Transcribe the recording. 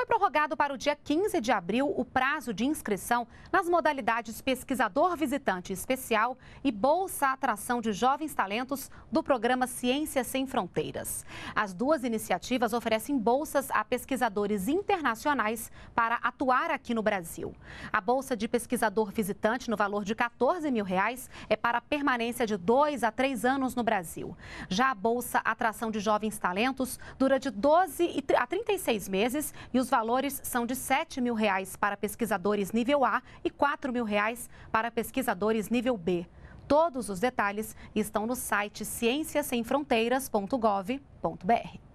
Foi prorrogado para o dia 15 de abril o prazo de inscrição nas modalidades Pesquisador Visitante Especial e Bolsa Atração de Jovens Talentos do programa Ciências Sem Fronteiras. As duas iniciativas oferecem bolsas a pesquisadores internacionais para atuar aqui no Brasil. A bolsa de pesquisador visitante, no valor de 14 mil reais, é para permanência de dois a três anos no Brasil. Já a bolsa Atração de Jovens Talentos dura de 12 a 36 meses e os valores são de R$ 7 mil reais para pesquisadores nível A e R$ 4 mil reais para pesquisadores nível B. Todos os detalhes estão no site cienciasemfronteiras.gov.br.